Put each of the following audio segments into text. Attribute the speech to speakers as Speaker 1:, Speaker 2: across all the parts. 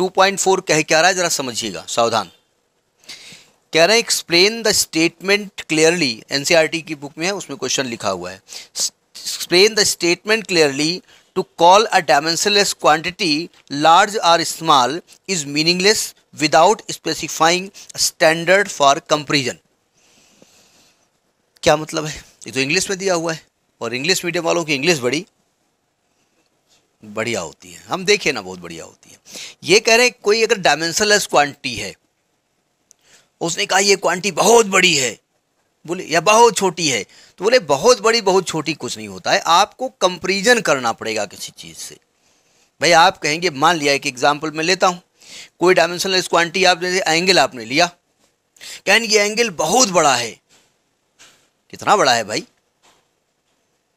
Speaker 1: 2.4 कह क्या रहा है जरा समझिएगा सावधान कह रहे हैं explain the statement clearly NCERT की बुक में है उसमें क्वेश्चन लिखा हुआ है explain the statement clearly to call a dimensionless quantity large or small is meaningless without specifying standard for comparison क्या मतलब है ये तो इंग्लिश में दिया हुआ है और इंग्लिश मीडियम वालों की इंग्लिश बड़ी बढ़िया होती है हम देखें ना बहुत बढ़िया होती है ये कह रहे हैं कोई अगर डायमेंशनलेस क्वांटिटी है उसने कहा ये क्वांटिटी बहुत बड़ी है बोले या बहुत छोटी है तो बोले बहुत बड़ी बहुत छोटी कुछ नहीं होता है आपको कंपेरिजन करना पड़ेगा किसी चीज़ से भाई आप कहेंगे मान लिया एक एग्जाम्पल मैं लेता हूँ कोई डायमेंशनलेस क्वांटिटी आप जैसे एंगल आपने लिया कहें ये एंगल बहुत बड़ा है कितना बड़ा है भाई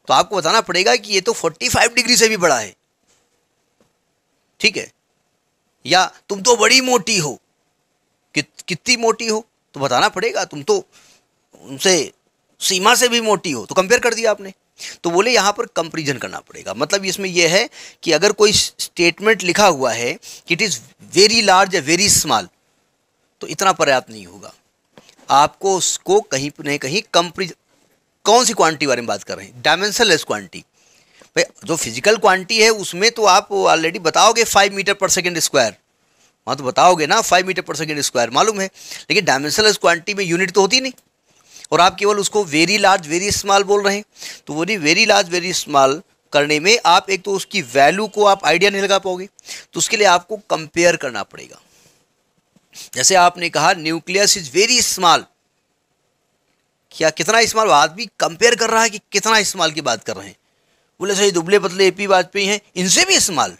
Speaker 1: तो आपको बताना पड़ेगा कि ये तो 45 डिग्री से भी बड़ा है ठीक है या तुम तो बड़ी मोटी हो कि, कितनी मोटी हो तो बताना पड़ेगा तुम तो उनसे सीमा से भी मोटी हो तो कंपेयर कर दिया आपने तो बोले यहां पर कंपेरिजन करना पड़ेगा मतलब इसमें यह है कि अगर कोई स्टेटमेंट लिखा हुआ है कि इट इज़ वेरी लार्ज या वेरी स्मॉल तो इतना पर्याप्त नहीं होगा आपको उसको कहीं ना कहीं कंपेरिजन कौन सी क्वांटिटी बारे में बात कर रहे हैं डायमेंशनलेस क्वांटिटी भाई जो फिजिकल क्वांटिटी है उसमें तो आप ऑलरेडी बताओगे फाइव मीटर पर सेकेंड स्क्वायर वहाँ तो बताओगे ना फाइव मीटर पर सेकेंड स्क्वायर मालूम है लेकिन डायमेंशनल क्वांटिटी में यूनिट तो होती नहीं और आप केवल उसको वेरी लार्ज वेरी स्मॉल बोल रहे हैं तो वो नहीं वेरी लार्ज वेरी स्मॉल करने में आप एक तो उसकी वैल्यू को आप आइडिया नहीं लगा पाओगे तो उसके लिए आपको कंपेयर करना पड़ेगा जैसे आपने कहा न्यूक्लियस इज वेरी स्मॉल क्या कितना स्मॉल आदमी कंपेयर कर रहा है कि कितना स्मॉल की बात कर रहे हैं बोले सही दुबले पतले एपी वाजपेयी हैं इनसे भी इस्तेमाल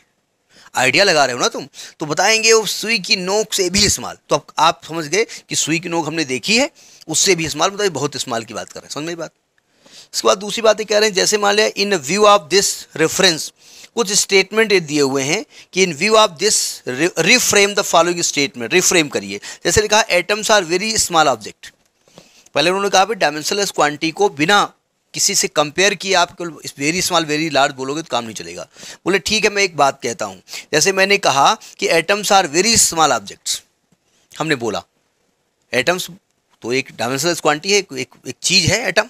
Speaker 1: आइडिया लगा रहे हो ना तुम तो बताएंगे वो सुई की नोक से भी इस्तेमाल तो अब आप समझ गए कि सुई की नोक हमने देखी है उससे भी इस्तेमाल मतलब बहुत इस्तेमाल की बात कर रहे हैं समझ मेरी बात इसके बाद दूसरी बातें कह रहे हैं जैसे मान लिया in view of this reference कुछ स्टेटमेंट दिए हुए हैं कि in view of this reframe the following statement reframe करिए जैसे लिखा atoms are very small object पहले उन्होंने कहा भी डायमेंशनलेस क्वांटिटी को बिना किसी से कंपेयर किया आप केवल वेरी स्मॉल वेरी लार्ज बोलोगे तो काम नहीं चलेगा बोले ठीक है मैं एक बात कहता हूँ जैसे मैंने कहा कि atoms are very small objects हमने बोला एटम्स तो एक डायमेंशनल क्वांटिटी है एक एक चीज़ है एटम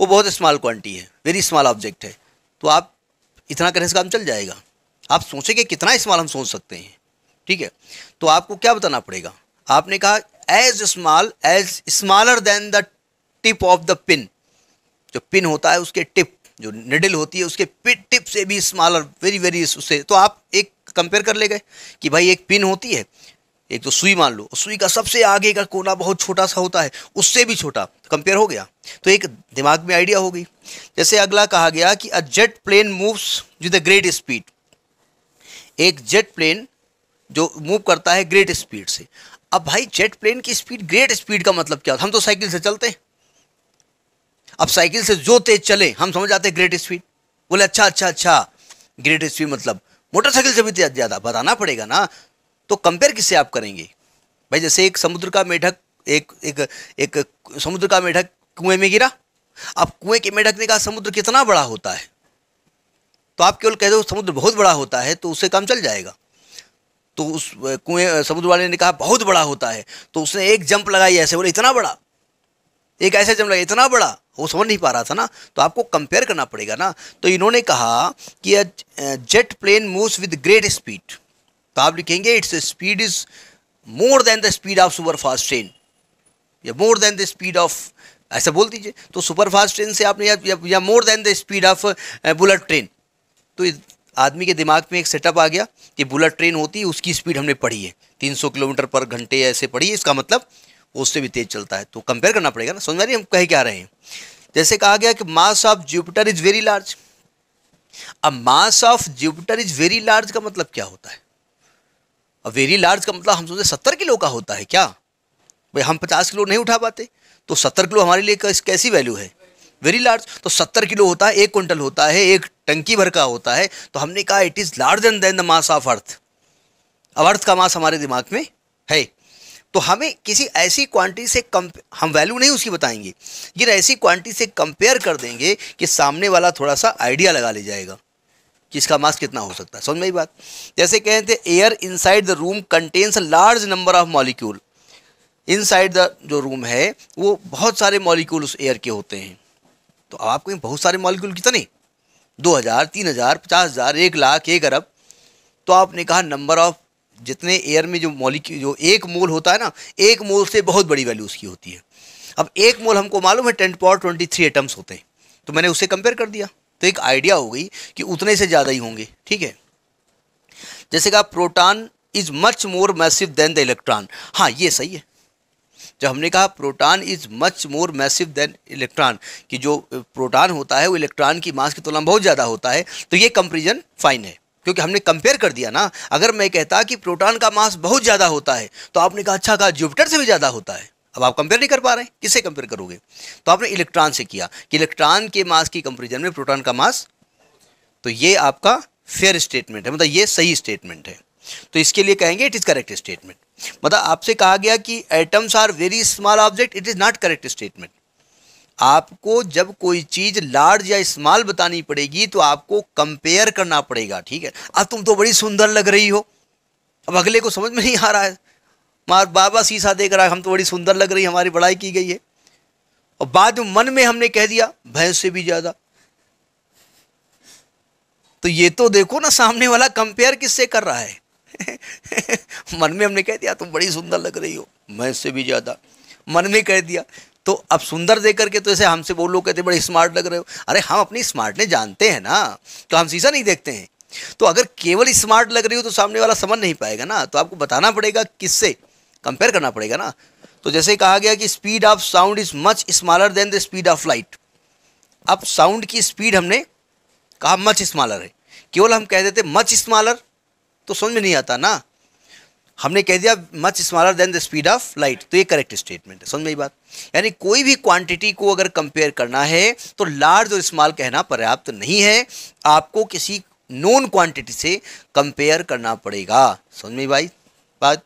Speaker 1: वो बहुत स्मॉल क्वांटिटी है वेरी स्मॉल ऑब्जेक्ट है तो आप इतना करने से काम चल जाएगा आप सोचेंगे कितना स्मॉल हम सोच सकते हैं ठीक है तो आपको क्या बताना पड़ेगा आपने कहा as small as smaller than the tip of the pin जो पिन होता है उसके टिप जो निडल होती है उसके टिप से भी स्मॉलर वेरी वेरी उससे तो आप एक कंपेयर कर ले गए कि भाई एक पिन होती है एक तो सुई मान लो सुई का सबसे आगे का कोना बहुत छोटा सा होता है उससे भी छोटा कंपेयर हो गया तो एक दिमाग में आइडिया हो गई जैसे अगला कहा गया कि a jet plane moves with a great speed एक जेट प्लेन जो मूव करता है ग्रेट स्पीड से अब भाई जेट प्लेन की स्पीड ग्रेट स्पीड का मतलब क्या हम तो साइकिल से चलते हैं अब साइकिल से जो तेज चले हम समझ आते हैं ग्रेट स्पीड बोले अच्छा अच्छा अच्छा ग्रेट स्पीड मतलब मोटरसाइकिल से भी तेज ज़्यादा बताना पड़ेगा ना तो कंपेयर किससे आप करेंगे भाई जैसे एक समुद्र का मेढक एक एक एक समुद्र का मेढक कुएं में गिरा अब कुएं के मेढक ने कहा समुद्र कितना बड़ा होता है तो आप केवल कह दो समुद्र बहुत बड़ा होता है तो उससे काम चल जाएगा तो उस कुएं समुद्र वाले ने कहा बहुत बड़ा होता है तो उसने एक जंप लगाई ऐसे बोले इतना बड़ा एक ऐसे जंप लगाया इतना बड़ा वो समझ नहीं पा रहा था ना तो आपको कंपेयर करना पड़ेगा ना तो इन्होंने कहा कि jet plane moves with great speed तो आप लिखेंगे its speed is more than the speed of super fast train या more than the speed of ऐसा बोल दीजिए तो सुपर फास्ट ट्रेन से आपने या, more than the speed of bullet train तो आदमी के दिमाग में एक सेटअप आ गया कि बुलेट ट्रेन होती है उसकी स्पीड हमने पढ़ी है 300 किलोमीटर पर घंटे ऐसे पढ़ी है इसका मतलब उससे भी तेज चलता है तो कंपेयर करना पड़ेगा ना समझ में हम कह क्या रहे हैं जैसे कहा गया कि mass of Jupiter is very large अब mass of Jupiter is very large का मतलब क्या होता है अब वेरी लार्ज का मतलब हम सोचते सत्तर किलो का होता है क्या भाई हम पचास किलो नहीं उठा पाते तो सत्तर किलो हमारे लिए कैसी वैल्यू है वेरी लार्ज तो सत्तर किलो होता है एक क्विंटल होता है एक टंकी भर का होता है तो हमने कहा it is larger than the mass of earth अब अर्थ का मास हमारे दिमाग में है तो हमें किसी ऐसी क्वांटिटी से कम हम वैल्यू नहीं उसकी बताएंगे लेकिन ऐसी क्वांटिटी से कंपेयर कर देंगे कि सामने वाला थोड़ा सा आइडिया लगा ले जाएगा कि इसका मास कितना हो सकता है समझ में ही बात जैसे कहते हैं air inside the room contains large number of molecule inside the जो रूम है वो बहुत सारे मॉलिक्यूल उस एयर के होते हैं तो आपको बहुत सारे मॉलिक्यूल कितने दो हज़ार तीन हज़ार पचास हज़ार एक लाख एक अरब तो आपने कहा नंबर ऑफ जितने एयर में जो मॉलिक्यूल जो एक मोल होता है ना एक मोल से बहुत बड़ी वैल्यू उसकी होती है अब एक मोल हमको मालूम है ten power twenty three atoms होते हैं तो मैंने उसे कंपेयर कर दिया तो एक आइडिया हो गई कि उतने से ज़्यादा ही होंगे ठीक है जैसे कहा proton is much more massive than the electron हाँ ये सही है जब हमने कहा proton is much more massive than electron कि जो प्रोटॉन होता है वो इलेक्ट्रॉन की मास की तुलना बहुत ज़्यादा होता है तो ये कंपेरिजन फाइन है क्योंकि हमने कंपेयर कर दिया ना अगर मैं कहता कि प्रोटॉन का मास बहुत ज़्यादा होता है तो आपने कहा अच्छा कहा जुपिटर से भी ज़्यादा होता है अब आप कंपेयर नहीं कर पा रहे हैं किससे कंपेयर करोगे तो आपने इलेक्ट्रॉन से किया कि इलेक्ट्रॉन के मास की कंपेरिजन में प्रोटॉन का मास तो ये आपका फेयर स्टेटमेंट है मतलब ये सही स्टेटमेंट है तो इसके लिए कहेंगे इट इज़ करेक्ट स्टेटमेंट मतलब आपसे कहा गया कि atoms are very small object it is not correct statement आपको जब कोई चीज़ लार्ज या स्मॉल बतानी पड़ेगी तो आपको कंपेयर करना पड़ेगा ठीक है अब तुम तो बड़ी सुंदर लग रही हो अब अगले को समझ में नहीं आ रहा है मार बाबा शीशा देख रहा है हम तो बड़ी सुंदर लग रही है हमारी बड़ाई की गई है और बाद में मन में हमने कह दिया भैंस से भी ज़्यादा तो ये तो देखो ना सामने वाला कंपेयर किससे कर रहा है मन में हमने कह दिया तुम बड़ी सुंदर लग रही हो भैंस से भी ज़्यादा मन में कह दिया तो अब सुंदर देख करके तो ऐसे हमसे बोल लोग कहते बड़े स्मार्ट लग रहे हो अरे हम अपनी स्मार्टनेस जानते हैं ना तो हम शीशा नहीं देखते हैं तो अगर केवल स्मार्ट लग रही हो तो सामने वाला समझ नहीं पाएगा ना तो आपको बताना पड़ेगा किससे कंपेयर करना पड़ेगा ना तो जैसे कहा गया कि speed of sound is much smaller than the speed of light अब साउंड की स्पीड हमने कहा मच स्मॉलर है केवल हम कह देते मच स्मॉलर तो समझ में नहीं आता ना हमने कह दिया much smaller than the speed of light तो ये करेक्ट स्टेटमेंट है समझ में बात यानी कोई भी क्वांटिटी को अगर कंपेयर करना है तो लार्ज और स्मॉल कहना पर्याप्त तो नहीं है आपको किसी नॉन क्वांटिटी से कंपेयर करना पड़ेगा समझ में भाई बात